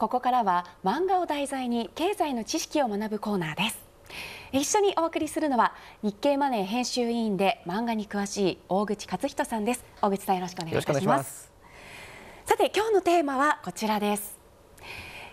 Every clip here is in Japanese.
ここからは漫画を題材に経済の知識を学ぶコーナーです一緒にお送りするのは日経マネー編集委員で漫画に詳しい大口勝人さんです大口さんよろしくお願いいたしますさて今日のテーマはこちらです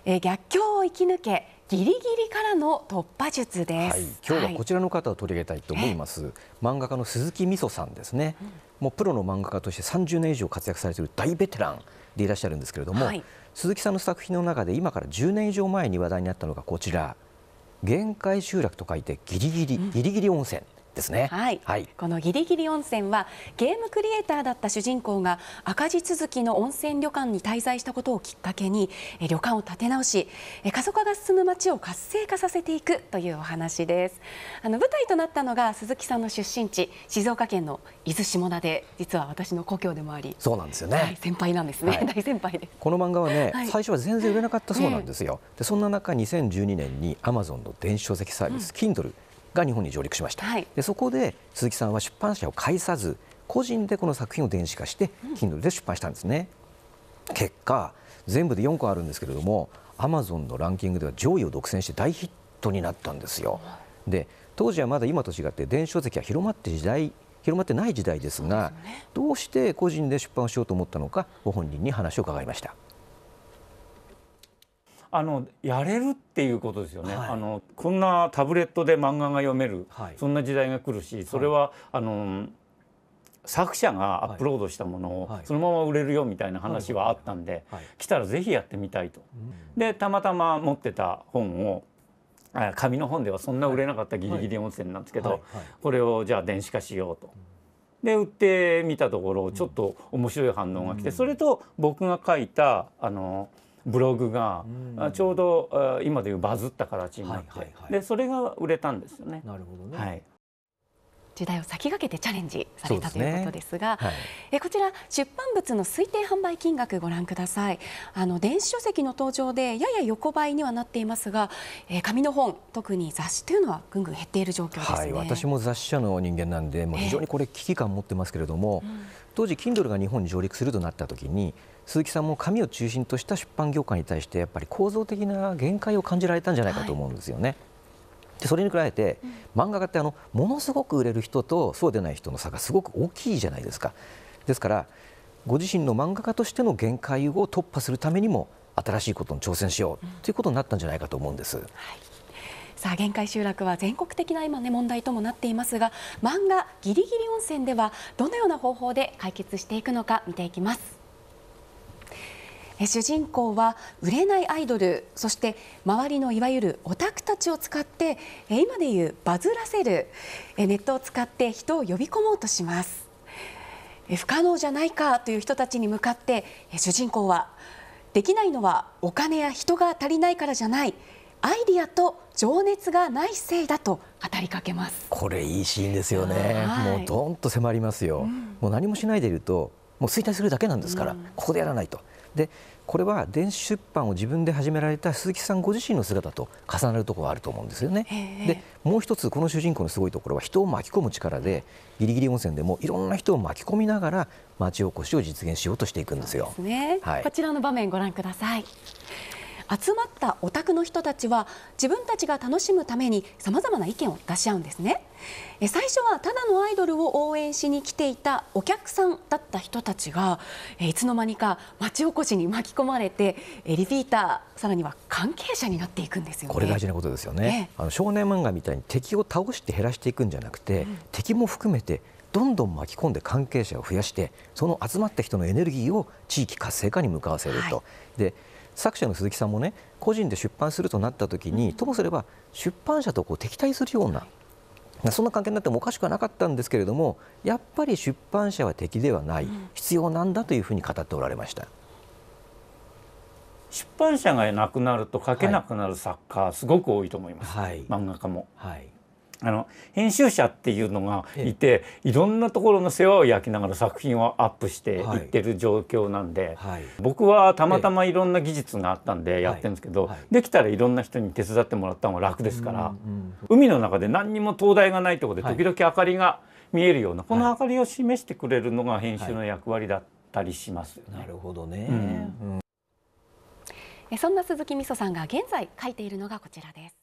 え逆境を生き抜けギリギリからの突破術です、はい、今日はこちらの方を取り上げたいと思います、はい、漫画家の鈴木みそさんですね、うん、もうプロの漫画家として30年以上活躍されている大ベテランでいらっしゃるんですけれども、はい鈴木さんの作品の中で今から10年以上前に話題になったのがこちら「限界集落」と書いて「ギリギリ」「ギリギリ温泉」ですね、はい、はい、この「ギリギリ温泉は」ゲームクリエイターだった主人公が赤字続きの温泉旅館に滞在したことをきっかけに旅館を建て直し過疎化が進む街を活性化させていくというお話ですあの舞台となったのが鈴木さんの出身地静岡県の伊豆下田で実は私の故郷でもありそうなんですよね、はい、先輩なんですね、はい、大先輩ですこの漫画はね、最初は全然売れなかったそうなんですよ、でそんな中2012年にアマゾンの電子書籍サービス、うん、Kindle が日本に上陸しました、はい、でそこで鈴木さんは出版社を介さず個人でこの作品を電子化して Kindle で出版したんですね、うん、結果全部で4個あるんですけれどもアマゾンのランキングでは上位を独占して大ヒットになったんですよで当時はまだ今と違って電子書籍は広まって時代広まってない時代ですが、ね、どうして個人で出版をしようと思ったのかご本人に話を伺いました。あのやれるっていうことですよね、はい、あのこんなタブレットで漫画が読める、はい、そんな時代が来るしそれは、あの作者がアップロードしたものをそのまま売れるよみたいな話はあったんで来たらぜひやってみたいと。でたまたま持ってた本を紙の本ではそんな売れなかったギリギリ温泉なんですけどこれをじゃあ電子化しようと。で売ってみたところちょっと面白い反応が来てそれと僕が書いたあの「ブログが、ちょうど今でいうバズった形になって、でそれが売れたんですよね。なるほどね、はい時代を先駆けてチャレンジされた、ね、ということですが、はい、えこちら出版物の推定販売金額ご覧くださいあの電子書籍の登場でやや横ばいにはなっていますが、えー、紙の本特に雑誌というのはぐんぐん減っている状況です、ねはい、私も雑誌社の人間なんでもう非常にこれ危機感を持ってますけれども、えー当時 Kindle が日本に上陸するとなった時に鈴木さんも紙を中心とした出版業界に対してやっぱり構造的な限界を感じられたんじゃないかと思うんですよね。はいでそれに加えて漫画家ってあのものすごく売れる人とそうでない人の差がすごく大きいじゃないですかですからご自身の漫画家としての限界を突破するためにも新しいことに挑戦しようということになったんじゃないかと思うんです。はいさあ限界集落は全国的な今ね問題ともなっていますが漫画ギリギリ温泉ではどのような方法で解決していくのか見ていきます主人公は売れないアイドルそして周りのいわゆるオタクたちを使って今でいうバズらせるネットを使って人を呼び込もうとします不可能じゃないかという人たちに向かって主人公はできないのはお金や人が足りないからじゃないアイディアと情熱がないせいだと語りかけますこれいいシーンですよね、はい、もうどんと迫りますよ、うん、もう何もしないでいるともう衰退するだけなんですから、うん、ここでやらないとでこれは電子出版を自分で始められた鈴木さんご自身の姿と重なるところがあると思うんですよね。でもう一つこの主人公のすごいところは人を巻き込む力でギリギリ温泉でもいろんな人を巻き込みながら町おこしを実現しようとしていくんですよ。すねはい、こちらの場面ご覧ください。集まったオタクの人たちは自分たちが楽しむためにさまざまな意見を出し合うんですね最初はただのアイドルを応援しに来ていたお客さんだった人たちがいつの間にか町おこしに巻き込まれてリピーターさらには関係者になっていくんですよ、ね、これ大事なことですよね、あの少年漫画みたいに敵を倒して減らしていくんじゃなくて、うん、敵も含めてどんどん巻き込んで関係者を増やしてその集まった人のエネルギーを地域活性化に向かわせると、はい、で作者の鈴木さんもね個人で出版するとなった時にともすれば出版社とこう敵対するようなそんな関係になってもおかしくはなかったんですけれどもやっぱり出版社は敵ではない必要なんだというふうに語っておられました。出版社がなくなると書けなくなる作家、はすごく多いと思います、はい、漫画家も、はい、あの編集者っていうのがいて、いろんなところの世話を焼きながら作品をアップしていってる状況なんで、はい僕はたまたまいろんな技術があったんでやってるんですけど、できたらいろんな人に手伝ってもらった方が楽ですから、うんうん、海の中で何にも灯台がないとこで時々明かりが見えるような、この明かりを示してくれるのが編集の役割だったりします、ね、なるほどね、うん、そんな鈴木みそさんが現在書いているのがこちらです。